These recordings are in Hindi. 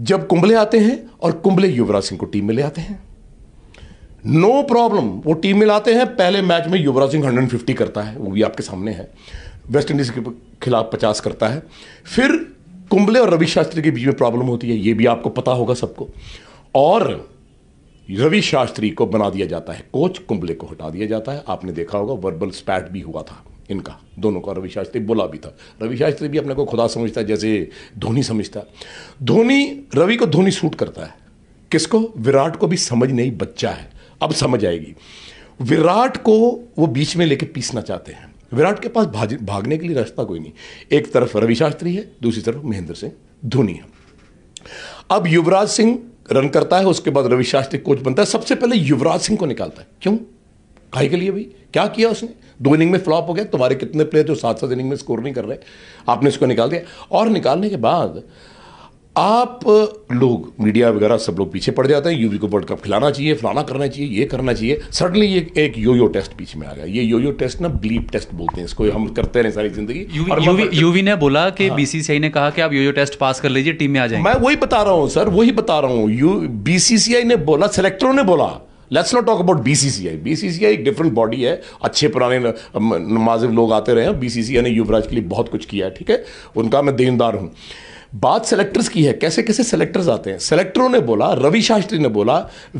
जब कुंबले आते हैं और कुंबले युवराज सिंह को टीम में ले आते हैं नो no प्रॉब्लम वो टीम में लाते हैं पहले मैच में युवराज सिंह 150 करता है वो भी आपके सामने है वेस्ट इंडीज के खिलाफ 50 करता है फिर कुंबले और रवि शास्त्री के बीच में प्रॉब्लम होती है ये भी आपको पता होगा सबको और रवि शास्त्री को बना दिया जाता है कोच कुंबले को हटा दिया जाता है आपने देखा होगा वर्बल स्पैट भी हुआ था इनका दोनों का रवि शास्त्री बोला भी था रवि शास्त्री भी अपने को खुदा समझता है जैसे धोनी समझता है धोनी रवि को धोनी सूट करता है किसको विराट को भी समझ नहीं बच्चा है अब समझ आएगी विराट को वो बीच में लेके पीसना चाहते हैं विराट के पास भागने के लिए रास्ता कोई नहीं एक तरफ रवि शास्त्री है दूसरी तरफ महेंद्र सिंह धोनी है अब युवराज सिंह रन करता है उसके बाद रवि शास्त्री कोच बनता है सबसे पहले युवराज सिंह को निकालता है क्यों हाई के लिए भाई क्या किया उसने दो इनिंग में फ्लॉप हो गया तुम्हारे कितने प्लेयर जो सात सात इनिंग में स्कोर नहीं कर रहे आपने इसको निकाल दिया और निकालने के बाद आप लोग मीडिया वगैरह सब लोग पीछे पड़ जाते हैं यूवी को वर्ल्ड कप खिलाना चाहिए फलाना करना चाहिए ये करना चाहिए सडनली ये एक योयो टेस्ट पीछे में आ गया ये योयो टेस्ट ना ब्लीप टेस्ट बोलते हैं इसको हम करते रहे सारी जिंदगी यूवी, मतलब ने बोला कि हाँ। बीसीसीआई ने कहा कि आप योयो टेस्ट पास कर लीजिए टीम में आ जाए मैं वही बता रहा हूँ सर वही बता रहा हूँ बीसीसीआई ने बोला सेलेक्टरों ने बोला let's not talk about BCCI BCCI एक डिफरेंट बॉडी है अच्छे पुराने नमाजिब लोग आते रहे हैं बीसीसीआई ने युवराज के लिए बहुत कुछ किया है ठीक है उनका मैं देनदार हूँ बात सेलेक्टर्स की है कैसे कैसे सेलेक्टर्स आते हैं सेलेक्टरों ने बोला रवि शास्त्री ने बोला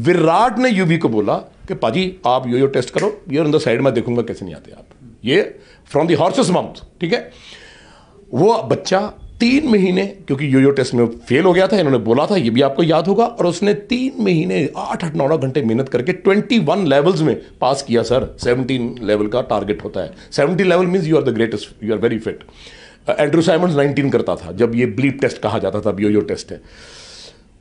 विराट ने यूवी को बोला कि पाजी आप यो यो टेस्ट करो ये अंदर साइड में देखूंगा कैसे नहीं आते आप ये फ्रॉम दी हॉर्सेस माउथ ठीक है वो बच्चा तीन महीने क्योंकि यो यो टेस्ट में फेल हो गया था इन्होंने बोला था ये भी आपको याद होगा और उसने तीन महीने आठ आठ नौ नौ घंटे मेहनत करके ट्वेंटी वन लेवल्स में पास किया सर सेवनटीन लेवल का टारगेट होता है seventeen level means you are the greatest you are very fit Andrew Symonds nineteen करता था जब ये ब्लीप टेस्ट कहा जाता था अब यो यो टेस्ट है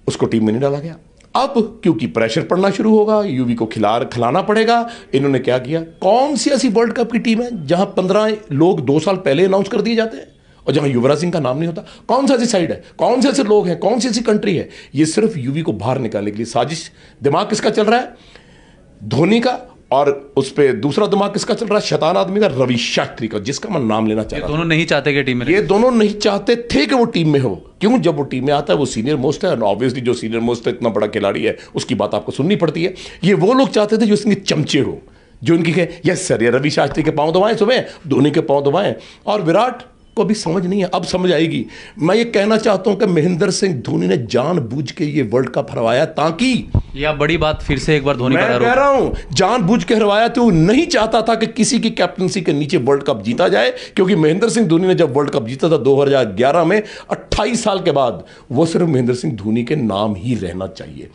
उसको टीम में नहीं डाला गया अब क्योंकि प्रेशर पड़ना शुरू होगा यूवी को खिला खिलाना पड़ेगा इन्होंने क्या किया कौन सी ऐसी वर्ल्ड कप की टीम है जहां पंद्रह लोग दो साल पहले अनाउंस कर दिए जाते हैं और जहां युवराज सिंह का नाम नहीं होता कौन सा ऐसी साइड है कौन से ऐसे लोग हैं कौन सी ऐसी कंट्री है ये सिर्फ यूवी को बाहर निकालने के लिए साजिश दिमाग किसका चल रहा है धोनी का और उस पर दूसरा दिमाग किसका चल रहा है शतान आदमी का रवि शास्त्री का जिसका मैं नाम लेना चाहता दोनों नहीं चाहते कि टीम में ये दोनों नहीं चाहते थे कि वो टीम में हो क्यों जब वो टीम में आता है वो सीनियर मोस्ट है और ऑब्वियसली जो सीनियर मोस्ट है इतना बड़ा खिलाड़ी है उसकी बात आपको सुननी पड़ती है ये वो लोग चाहते थे जो इसके चमचे हो जो इनकी कहे यस सर ये रवि शास्त्री के पाँव दबाएं सुबह धोनी के पाँव दबाएं और विराट को अभी समझ नहीं है अब समझ आएगी मैं ये कहना चाहता हूं कि महेंद्र सिंह धोनी ने जानबूझ के ये वर्ल्ड कप हरवाया ताकि या बड़ी बात फिर से एक बार धोनी मैं कह रहा हूँ जानबूझ के हरवाया तो नहीं चाहता था कि किसी की कैप्टनसी के नीचे वर्ल्ड कप जीता जाए क्योंकि महेंद्र सिंह धोनी ने जब वर्ल्ड कप जीता था दो में अट्ठाईस साल के बाद वह सिर्फ महेंद्र सिंह धोनी के नाम ही रहना चाहिए